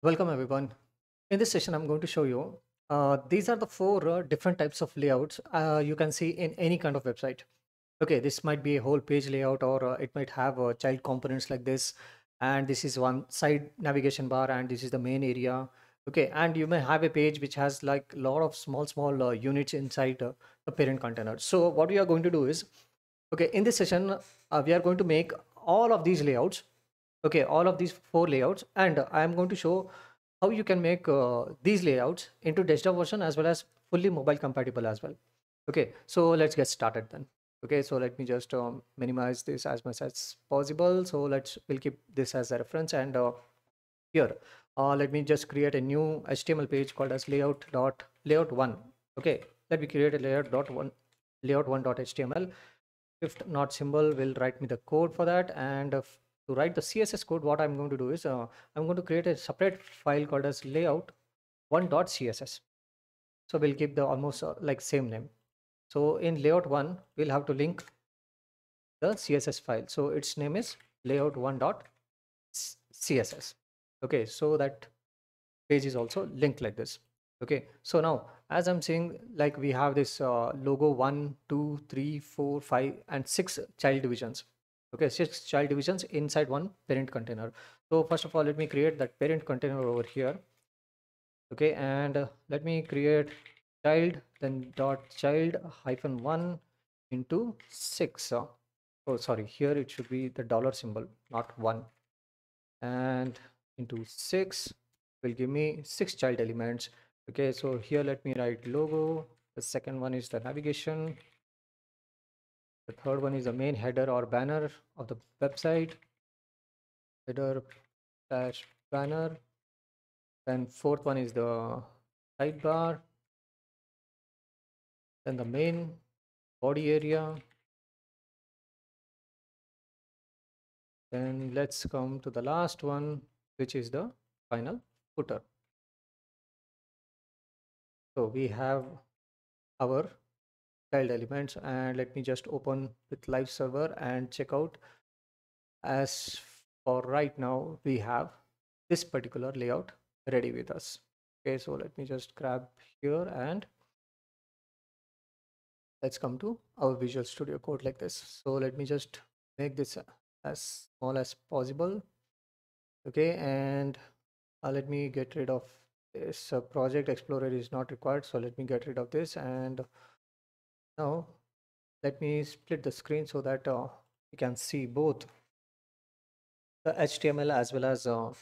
Welcome everyone. In this session, I'm going to show you, uh, these are the four uh, different types of layouts uh, you can see in any kind of website. Okay, this might be a whole page layout or uh, it might have uh, child components like this. And this is one side navigation bar and this is the main area. Okay, and you may have a page which has like a lot of small, small uh, units inside the parent container. So what we are going to do is, okay, in this session, we are going to make all of these layouts okay all of these four layouts and i am going to show how you can make uh, these layouts into desktop version as well as fully mobile compatible as well okay so let's get started then okay so let me just um, minimize this as much as possible so let's we'll keep this as a reference and uh, here uh, let me just create a new html page called as layout dot layout one okay let me create a layout dot one layout one dot html if not symbol will write me the code for that and uh, to write the css code what i'm going to do is uh, i'm going to create a separate file called as layout 1.css so we'll keep the almost uh, like same name so in layout 1 we'll have to link the css file so its name is layout 1.css okay so that page is also linked like this okay so now as i'm saying like we have this uh, logo one, two, three, four, five, and 6 child divisions okay six child divisions inside one parent container so first of all let me create that parent container over here okay and uh, let me create child then dot child hyphen one into six uh, oh sorry here it should be the dollar symbol not one and into six will give me six child elements okay so here let me write logo the second one is the navigation the third one is the main header or banner of the website. Header slash banner. Then fourth one is the sidebar. Then the main body area. Then let's come to the last one, which is the final footer. So we have our child elements and let me just open with live server and check out as for right now we have this particular layout ready with us okay so let me just grab here and let's come to our visual studio code like this so let me just make this as small as possible okay and uh, let me get rid of this uh, project explorer is not required so let me get rid of this and now let me split the screen so that uh, you can see both the HTML as well as uh,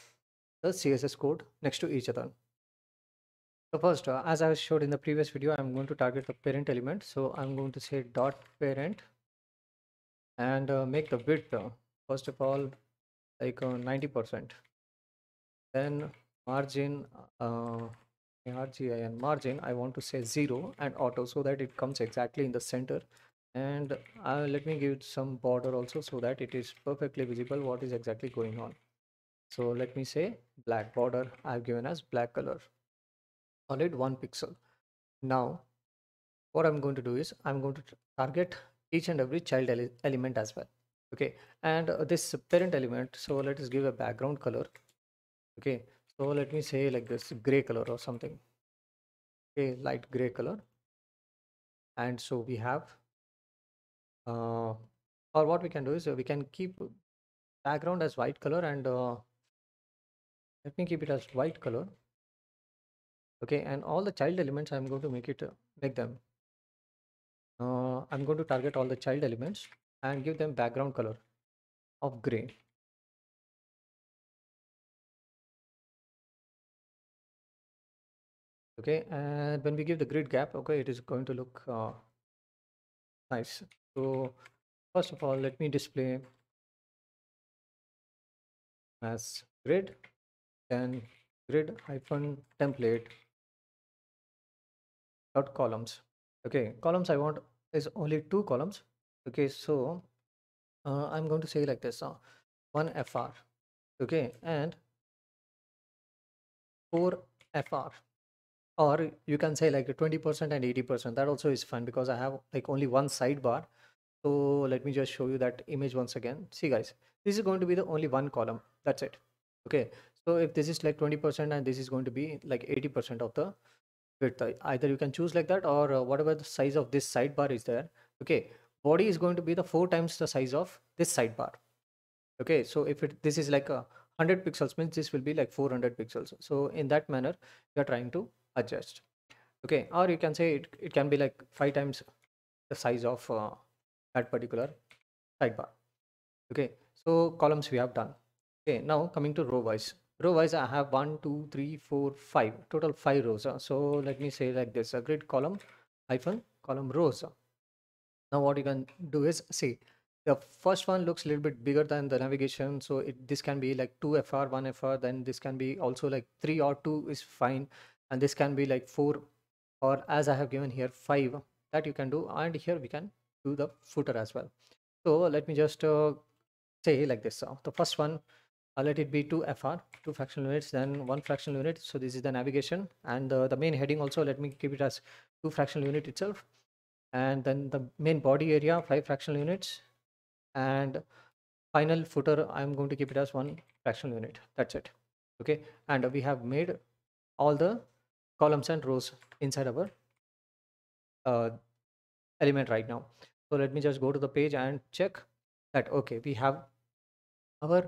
the CSS code next to each other. So first, uh, as I showed in the previous video, I'm going to target the parent element. So I'm going to say dot parent and uh, make the width uh, first of all like 90%. Uh, then margin uh, RGI and margin, I want to say zero and auto so that it comes exactly in the center. And uh, let me give some border also so that it is perfectly visible what is exactly going on. So let me say black border I've given as black color, Only one pixel. Now, what I'm going to do is I'm going to target each and every child ele element as well. Okay, and uh, this parent element, so let us give a background color. Okay, so let me say like this gray color or something okay light gray color and so we have uh, or what we can do is uh, we can keep background as white color and uh, let me keep it as white color okay and all the child elements i'm going to make it uh, make them uh, i'm going to target all the child elements and give them background color of gray okay and when we give the grid gap okay it is going to look uh, nice so first of all let me display as grid then grid hyphen template dot columns okay columns i want is only two columns okay so uh, i'm going to say like this uh, one fr okay and four fr or you can say like 20% and 80% that also is fun because i have like only one sidebar so let me just show you that image once again see guys this is going to be the only one column that's it okay so if this is like 20% and this is going to be like 80% of the width uh, either you can choose like that or uh, whatever the size of this sidebar is there okay body is going to be the four times the size of this sidebar okay so if it this is like a 100 pixels means this will be like 400 pixels so in that manner you are trying to adjust okay or you can say it, it can be like five times the size of uh, that particular sidebar okay so columns we have done okay now coming to row wise row wise i have one two three four five total five rows uh, so let me say like this a grid column hyphen column rows now what you can do is see the first one looks a little bit bigger than the navigation so it this can be like 2 fr 1 fr then this can be also like 3 or 2 is fine and this can be like 4 or as I have given here 5 that you can do and here we can do the footer as well. So let me just uh, say like this. So the first one uh, let it be 2 fr two fractional units then one fractional unit so this is the navigation and uh, the main heading also let me keep it as two fractional unit itself and then the main body area five fractional units and final footer i'm going to keep it as one fractional unit that's it okay and we have made all the columns and rows inside our uh, element right now so let me just go to the page and check that okay we have our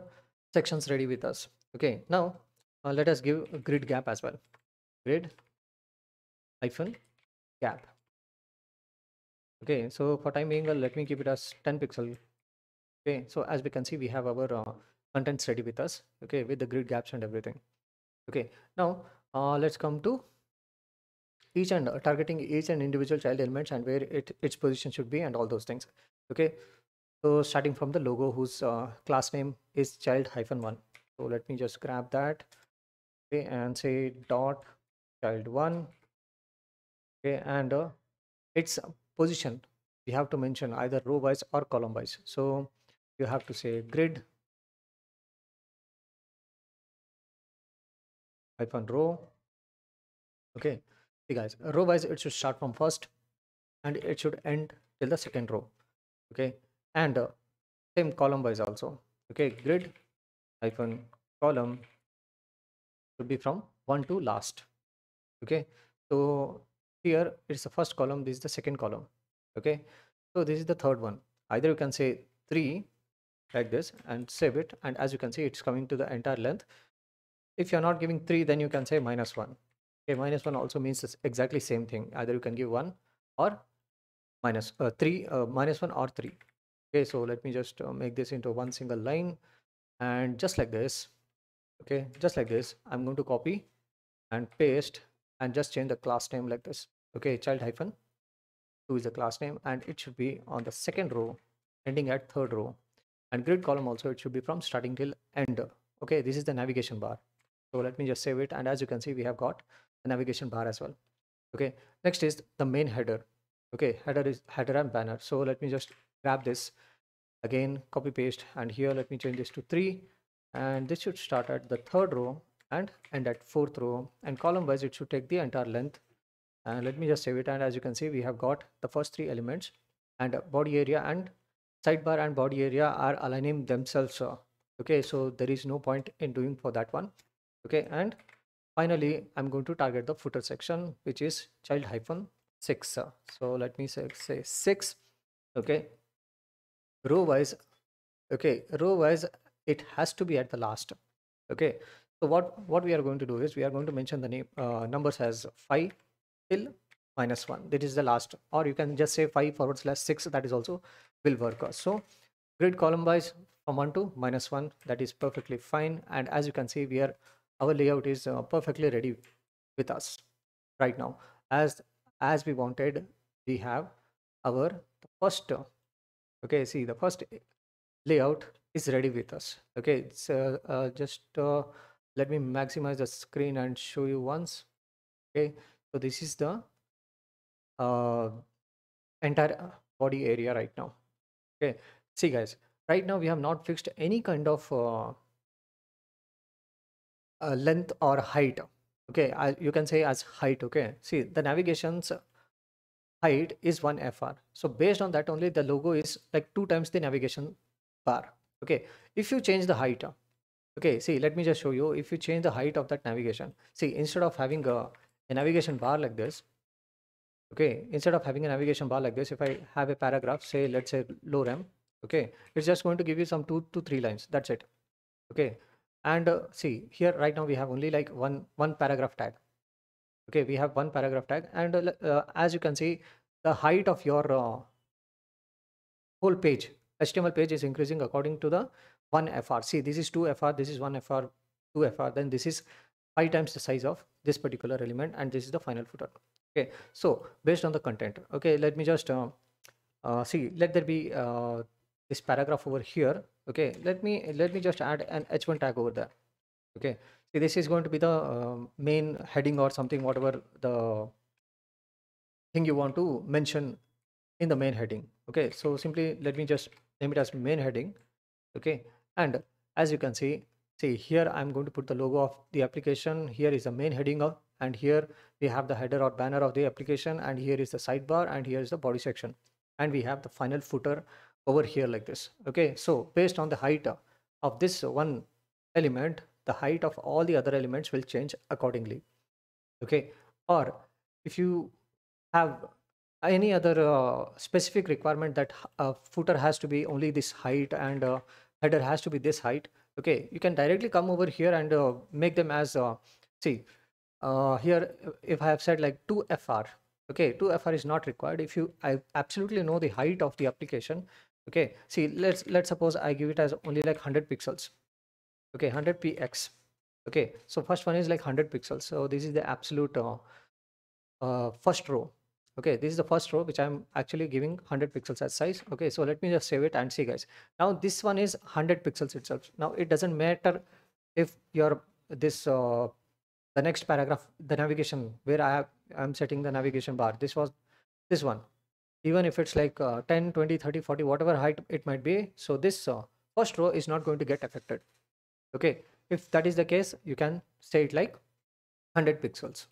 sections ready with us okay now uh, let us give a grid gap as well grid hyphen gap okay so for time being let me keep it as 10 pixel okay so as we can see we have our uh, ready with us okay with the grid gaps and everything okay now uh, let's come to each and uh, targeting each and individual child elements and where it, its position should be and all those things okay so starting from the logo whose uh, class name is child hyphen one so let me just grab that okay and say dot child one okay and uh, its position we have to mention either row wise or column wise so you have to say grid hyphen row okay See guys row wise it should start from first and it should end till the second row okay and uh, same column wise also okay grid hyphen column should be from one to last okay so here it's the first column this is the second column okay so this is the third one either you can say three like this and save it and as you can see it's coming to the entire length if you're not giving three then you can say minus one okay minus 1 also means it's exactly same thing either you can give 1 or minus, uh, 3 uh, minus 1 or 3 okay so let me just uh, make this into one single line and just like this okay just like this i'm going to copy and paste and just change the class name like this okay child hyphen 2 is the class name and it should be on the second row ending at third row and grid column also it should be from starting till end okay this is the navigation bar so let me just save it and as you can see we have got the navigation bar as well okay next is the main header okay header is header and banner so let me just grab this again copy paste and here let me change this to three and this should start at the third row and end at fourth row and column wise it should take the entire length and let me just save it and as you can see we have got the first three elements and body area and sidebar and body area are aligning themselves okay so there is no point in doing for that one okay and Finally, I'm going to target the footer section, which is child hyphen six. So let me say, say six. Okay. Row wise. Okay. Row wise, it has to be at the last. Okay. So what, what we are going to do is we are going to mention the name uh, numbers as five till minus one. That is the last, or you can just say five forward slash six. That is also will work. So grid column wise from one to minus one, that is perfectly fine. And as you can see, we are our layout is uh, perfectly ready with us right now as as we wanted we have our first okay see the first layout is ready with us okay so uh, uh, just uh, let me maximize the screen and show you once okay so this is the uh, entire body area right now okay see guys right now we have not fixed any kind of uh, uh, length or height okay you can say as height okay see the navigation's height is 1 fr so based on that only the logo is like two times the navigation bar okay if you change the height okay see let me just show you if you change the height of that navigation see instead of having a, a navigation bar like this okay instead of having a navigation bar like this if i have a paragraph say let's say low rem okay it's just going to give you some two to three lines that's it okay and uh, see here right now we have only like one one paragraph tag okay we have one paragraph tag and uh, uh as you can see the height of your uh, whole page html page is increasing according to the 1 fr see this is 2 fr this is 1 fr 2 fr then this is 5 times the size of this particular element and this is the final footer okay so based on the content okay let me just uh, uh, see let there be this paragraph over here okay let me let me just add an h1 tag over there okay see this is going to be the uh, main heading or something whatever the thing you want to mention in the main heading okay so simply let me just name it as main heading okay and as you can see see here i'm going to put the logo of the application here is the main heading of and here we have the header or banner of the application and here is the sidebar and here is the body section and we have the final footer over here like this okay so based on the height of this one element the height of all the other elements will change accordingly okay or if you have any other uh, specific requirement that a uh, footer has to be only this height and a uh, header has to be this height okay you can directly come over here and uh, make them as uh, see uh, here if i have said like 2fr okay 2fr is not required if you i absolutely know the height of the application okay see let's let's suppose i give it as only like 100 pixels okay 100 px okay so first one is like 100 pixels so this is the absolute uh, uh, first row okay this is the first row which i'm actually giving 100 pixels as size okay so let me just save it and see guys now this one is 100 pixels itself now it doesn't matter if your this uh, the next paragraph the navigation where i have i'm setting the navigation bar this was this one even if it's like uh, 10 20 30 40 whatever height it might be so this uh, first row is not going to get affected okay if that is the case you can say it like 100 pixels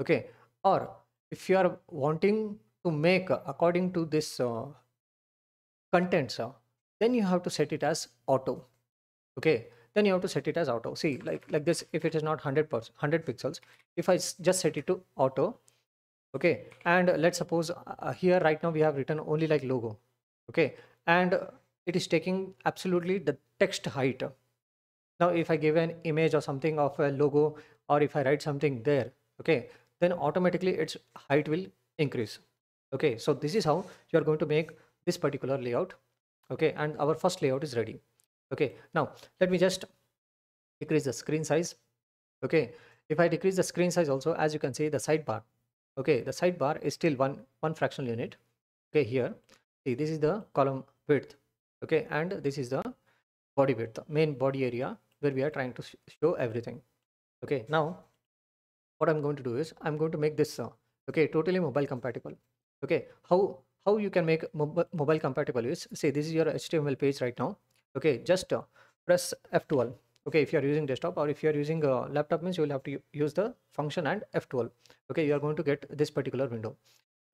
okay or if you are wanting to make uh, according to this uh, contents then you have to set it as auto okay then you have to set it as auto see like like this if it is not 100 100 pixels if i just set it to auto okay and let's suppose uh, uh, here right now we have written only like logo okay and it is taking absolutely the text height now if i give an image or something of a logo or if i write something there okay then automatically its height will increase okay so this is how you are going to make this particular layout okay and our first layout is ready okay now let me just decrease the screen size okay if i decrease the screen size also as you can see the sidebar okay the sidebar is still one one fractional unit okay here see this is the column width okay and this is the body width the main body area where we are trying to show everything okay now what i'm going to do is i'm going to make this uh, okay totally mobile compatible okay how how you can make mob mobile compatible is say this is your html page right now okay just uh, press f12 okay if you are using desktop or if you are using a laptop means you will have to use the function and f12 okay you are going to get this particular window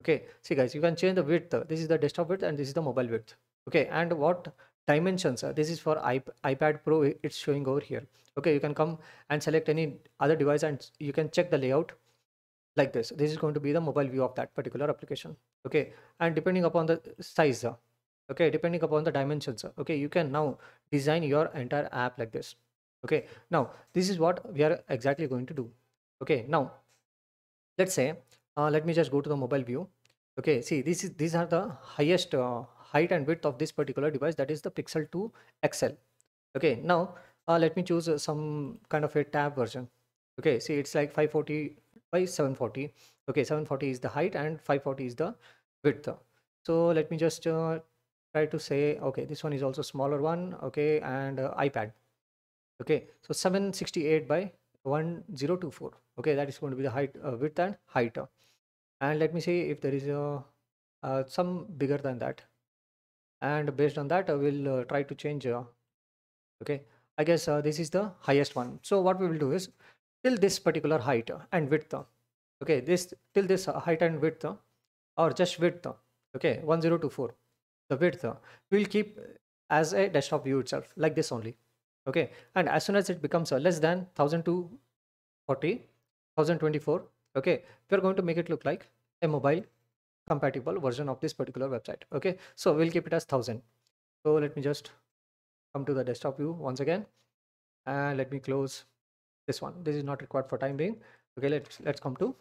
okay see guys you can change the width this is the desktop width and this is the mobile width okay and what dimensions this is for iP ipad pro it's showing over here okay you can come and select any other device and you can check the layout like this this is going to be the mobile view of that particular application okay and depending upon the size okay depending upon the dimensions okay you can now design your entire app like this okay now this is what we are exactly going to do okay now let's say uh, let me just go to the mobile view okay see this is these are the highest uh, height and width of this particular device that is the pixel 2 xl okay now uh, let me choose uh, some kind of a tab version okay see it's like 540 by 740 okay 740 is the height and 540 is the width so let me just uh, try to say okay this one is also smaller one okay and uh, ipad okay so 768 by 1024 okay that is going to be the height uh, width and height and let me see if there is a uh, some bigger than that and based on that i uh, will uh, try to change uh, okay i guess uh, this is the highest one so what we will do is till this particular height and width okay this till this height and width or just width okay 1024 the width we will keep as a desktop view itself like this only okay and as soon as it becomes less than 1240 1024 okay we're going to make it look like a mobile compatible version of this particular website okay so we'll keep it as 1000 so let me just come to the desktop view once again and let me close this one this is not required for time being okay let's let's come to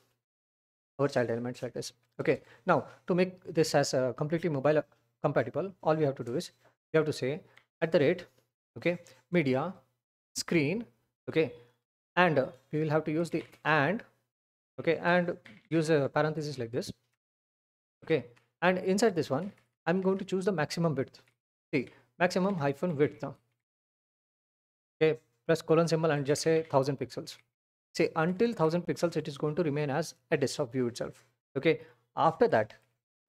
our child elements like this okay now to make this as a completely mobile compatible all we have to do is we have to say at the rate okay media screen okay and we will have to use the and okay and use a parenthesis like this okay and inside this one i'm going to choose the maximum width see maximum hyphen width okay press colon symbol and just say 1000 pixels say until 1000 pixels it is going to remain as a desktop view itself okay after that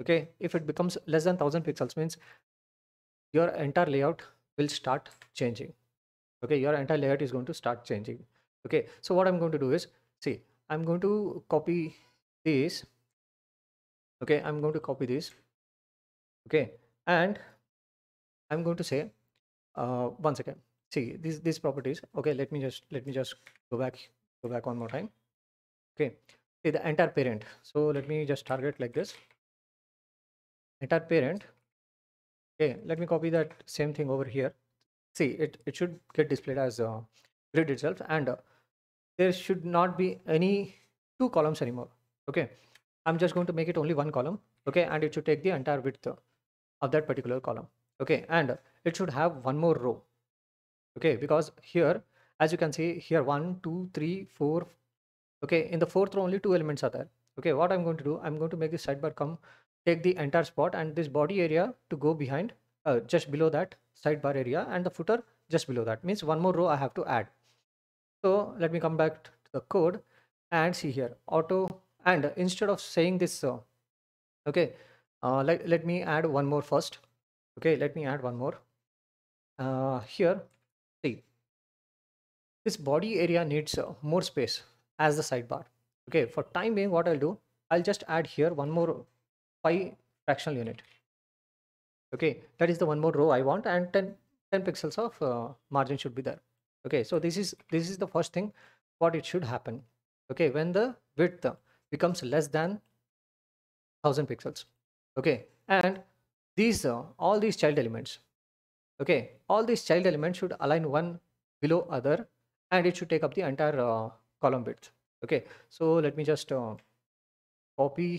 okay if it becomes less than 1000 pixels means your entire layout will start changing okay your entire layout is going to start changing okay so what i'm going to do is see i'm going to copy this okay i'm going to copy this okay and i'm going to say uh once again see these these properties okay let me just let me just go back go back one more time okay see the entire parent so let me just target like this entire parent Okay, let me copy that same thing over here. See, it, it should get displayed as uh, grid itself and uh, there should not be any two columns anymore. Okay, I'm just going to make it only one column. Okay, and it should take the entire width of that particular column. Okay, and it should have one more row. Okay, because here, as you can see here, one, two, three, four. Okay, in the fourth row, only two elements are there. Okay, what I'm going to do, I'm going to make this sidebar come take the entire spot and this body area to go behind uh, just below that sidebar area and the footer just below that means one more row I have to add so let me come back to the code and see here auto and instead of saying this uh, okay uh, let, let me add one more first okay let me add one more uh, here see this body area needs uh, more space as the sidebar okay for time being what I'll do I'll just add here one more 5 fractional unit okay that is the one more row i want and 10 10 pixels of uh, margin should be there okay so this is this is the first thing what it should happen okay when the width becomes less than 1000 pixels okay and these uh, all these child elements okay all these child elements should align one below other and it should take up the entire uh, column width okay so let me just uh, copy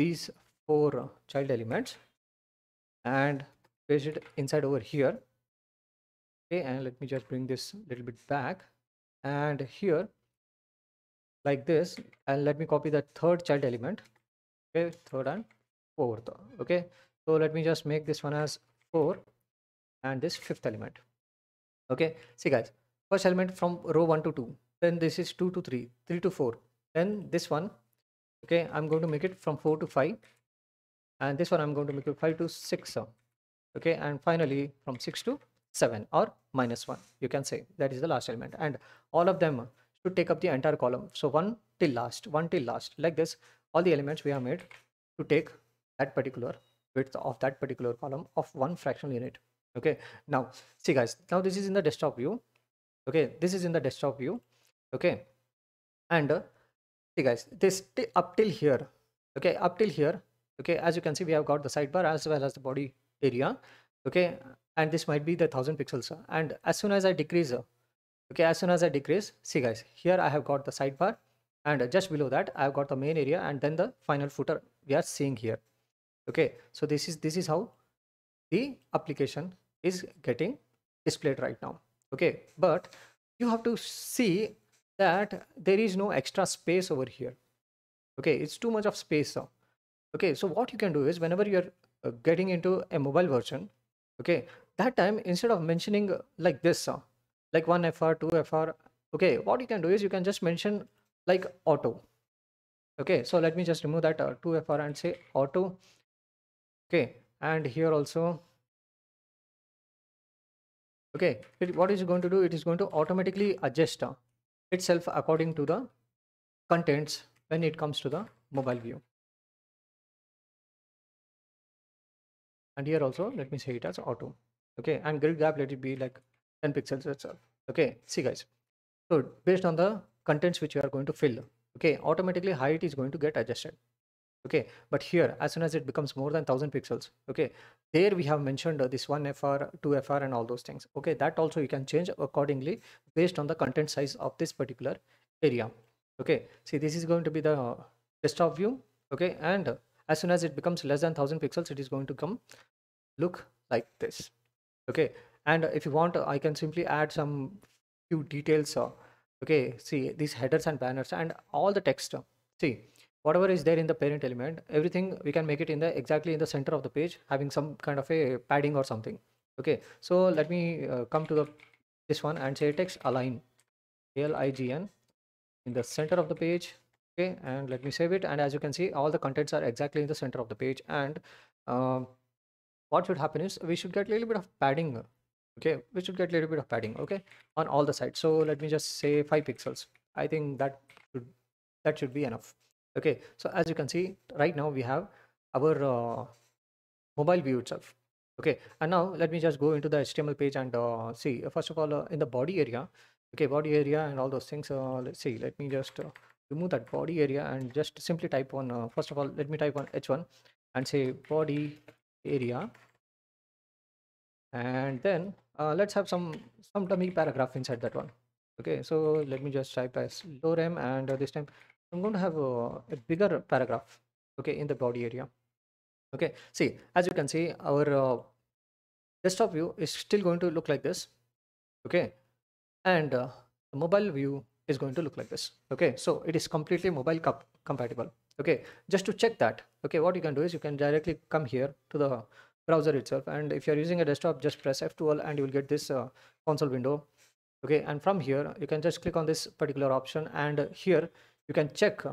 these four uh, child elements and paste it inside over here okay and let me just bring this little bit back and here like this and let me copy the third child element okay third and fourth okay so let me just make this one as four and this fifth element okay see guys first element from row 1 to 2 then this is 2 to 3 3 to 4 then this one okay i'm going to make it from 4 to 5 and this one I'm going to make it 5 to 6 okay and finally from 6 to 7 or minus 1 you can say that is the last element and all of them should take up the entire column so 1 till last 1 till last like this all the elements we have made to take that particular width of that particular column of one fractional unit okay now see guys now this is in the desktop view okay this is in the desktop view okay and uh, see guys this up till here okay up till here okay as you can see we have got the sidebar as well as the body area okay and this might be the 1000 pixels and as soon as i decrease okay as soon as i decrease see guys here i have got the sidebar and just below that i have got the main area and then the final footer we are seeing here okay so this is this is how the application is getting displayed right now okay but you have to see that there is no extra space over here okay it's too much of space now okay so what you can do is whenever you're uh, getting into a mobile version okay that time instead of mentioning uh, like this uh, like 1fr 2fr okay what you can do is you can just mention like auto okay so let me just remove that 2fr uh, and say auto okay and here also okay it, what is going to do it is going to automatically adjust uh, itself according to the contents when it comes to the mobile view and here also let me say it as auto okay and grid gap let it be like 10 pixels itself okay see guys so based on the contents which you are going to fill okay automatically height is going to get adjusted okay but here as soon as it becomes more than 1000 pixels okay there we have mentioned uh, this 1fr 2fr and all those things okay that also you can change accordingly based on the content size of this particular area okay see this is going to be the desktop view okay and as soon as it becomes less than 1000 pixels it is going to come look like this okay and if you want i can simply add some few details okay see these headers and banners and all the text see whatever is there in the parent element everything we can make it in the exactly in the center of the page having some kind of a padding or something okay so let me uh, come to the this one and say text align l i g n, in the center of the page okay and let me save it and as you can see all the contents are exactly in the center of the page and uh, what should happen is we should get a little bit of padding okay we should get a little bit of padding okay on all the sides so let me just say five pixels i think that should that should be enough okay so as you can see right now we have our uh, mobile view itself okay and now let me just go into the html page and uh, see first of all uh, in the body area okay body area and all those things uh, let's see let me just uh, remove that body area and just simply type on uh, first of all let me type on h1 and say body area and then uh, let's have some some dummy paragraph inside that one okay so let me just type as lorem and uh, this time i'm going to have a, a, bigger paragraph okay in the body area okay see as you can see our uh, desktop view is still going to look like this okay and uh, the mobile view is going to look like this okay so it is completely mobile comp compatible okay just to check that okay what you can do is you can directly come here to the browser itself and if you're using a desktop just press F12 and you will get this uh, console window okay and from here you can just click on this particular option and here you can check uh,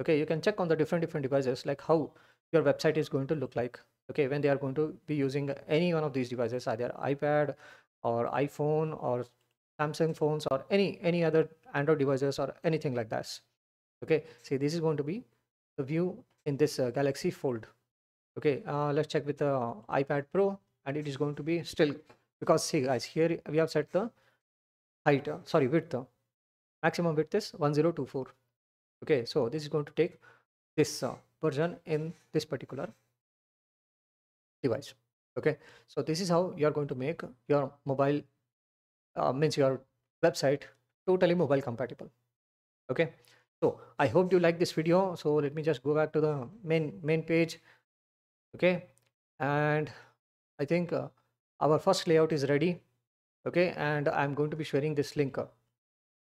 okay you can check on the different different devices like how your website is going to look like okay when they are going to be using any one of these devices either ipad or iphone or samsung phones or any any other android devices or anything like that okay see this is going to be the view in this uh, Galaxy Fold. Okay, uh, let's check with the uh, iPad Pro and it is going to be still because see guys here we have set the height uh, sorry width uh, maximum width is 1024 okay so this is going to take this uh, version in this particular device okay so this is how you are going to make your mobile uh, means your website totally mobile compatible okay so i hope you like this video so let me just go back to the main main page okay and i think uh, our first layout is ready okay and i'm going to be sharing this link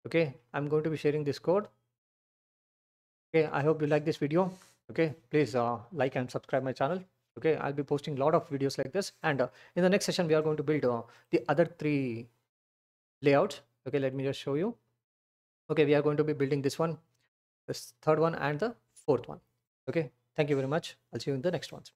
okay i'm going to be sharing this code okay i hope you like this video okay please uh, like and subscribe my channel okay i'll be posting a lot of videos like this and uh, in the next session we are going to build uh, the other three layouts okay let me just show you okay we are going to be building this one this third one and the fourth one okay thank you very much i'll see you in the next ones